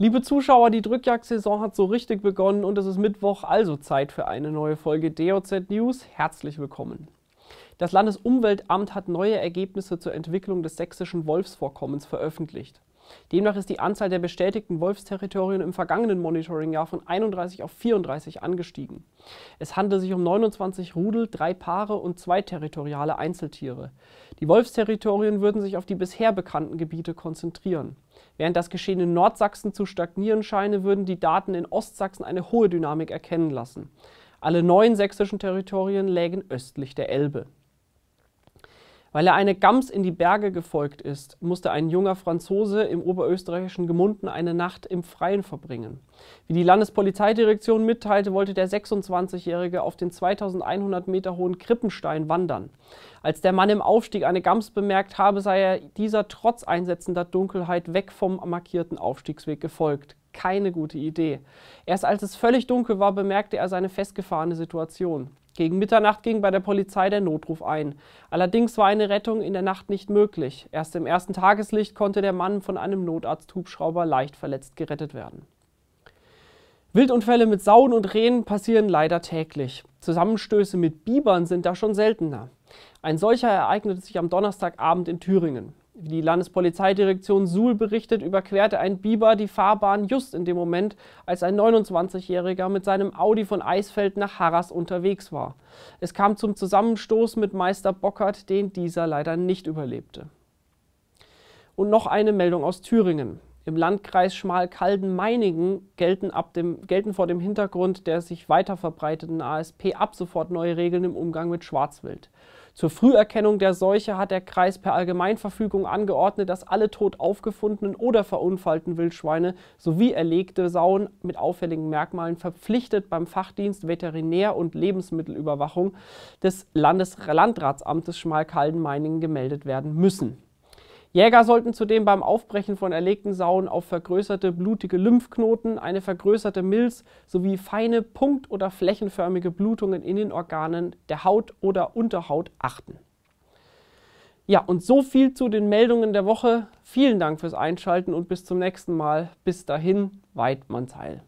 Liebe Zuschauer, die Drückjagd-Saison hat so richtig begonnen und es ist Mittwoch, also Zeit für eine neue Folge DOZ News. Herzlich willkommen. Das Landesumweltamt hat neue Ergebnisse zur Entwicklung des sächsischen Wolfsvorkommens veröffentlicht. Demnach ist die Anzahl der bestätigten Wolfsterritorien im vergangenen Monitoringjahr von 31 auf 34 angestiegen. Es handelt sich um 29 Rudel, drei Paare und zwei territoriale Einzeltiere. Die Wolfsterritorien würden sich auf die bisher bekannten Gebiete konzentrieren. Während das Geschehen in Nordsachsen zu stagnieren scheine, würden die Daten in Ostsachsen eine hohe Dynamik erkennen lassen. Alle neuen sächsischen Territorien lägen östlich der Elbe. Weil er eine Gams in die Berge gefolgt ist, musste ein junger Franzose im oberösterreichischen Gemunden eine Nacht im Freien verbringen. Wie die Landespolizeidirektion mitteilte, wollte der 26-Jährige auf den 2100 Meter hohen Krippenstein wandern. Als der Mann im Aufstieg eine Gams bemerkt habe, sei er dieser trotz einsetzender Dunkelheit weg vom markierten Aufstiegsweg gefolgt keine gute Idee. Erst als es völlig dunkel war, bemerkte er seine festgefahrene Situation. Gegen Mitternacht ging bei der Polizei der Notruf ein. Allerdings war eine Rettung in der Nacht nicht möglich. Erst im ersten Tageslicht konnte der Mann von einem Notarzthubschrauber leicht verletzt gerettet werden. Wildunfälle mit Sauen und Rehen passieren leider täglich. Zusammenstöße mit Bibern sind da schon seltener. Ein solcher ereignete sich am Donnerstagabend in Thüringen. Wie die Landespolizeidirektion Suhl berichtet, überquerte ein Biber die Fahrbahn just in dem Moment, als ein 29-Jähriger mit seinem Audi von Eisfeld nach Harras unterwegs war. Es kam zum Zusammenstoß mit Meister Bockert, den dieser leider nicht überlebte. Und noch eine Meldung aus Thüringen im Landkreis Schmalkalden-Meiningen gelten, gelten vor dem Hintergrund der sich weiter verbreiteten ASP ab sofort neue Regeln im Umgang mit Schwarzwild. Zur Früherkennung der Seuche hat der Kreis per Allgemeinverfügung angeordnet, dass alle tot aufgefundenen oder verunfallten Wildschweine sowie erlegte Sauen mit auffälligen Merkmalen verpflichtet beim Fachdienst Veterinär- und Lebensmittelüberwachung des Landes Landratsamtes Schmalkalden-Meiningen gemeldet werden müssen. Jäger sollten zudem beim Aufbrechen von erlegten Sauen auf vergrößerte blutige Lymphknoten, eine vergrößerte Milz sowie feine punkt- oder flächenförmige Blutungen in den Organen der Haut oder Unterhaut achten. Ja, und so viel zu den Meldungen der Woche. Vielen Dank fürs Einschalten und bis zum nächsten Mal. Bis dahin, Weidmanns Heil.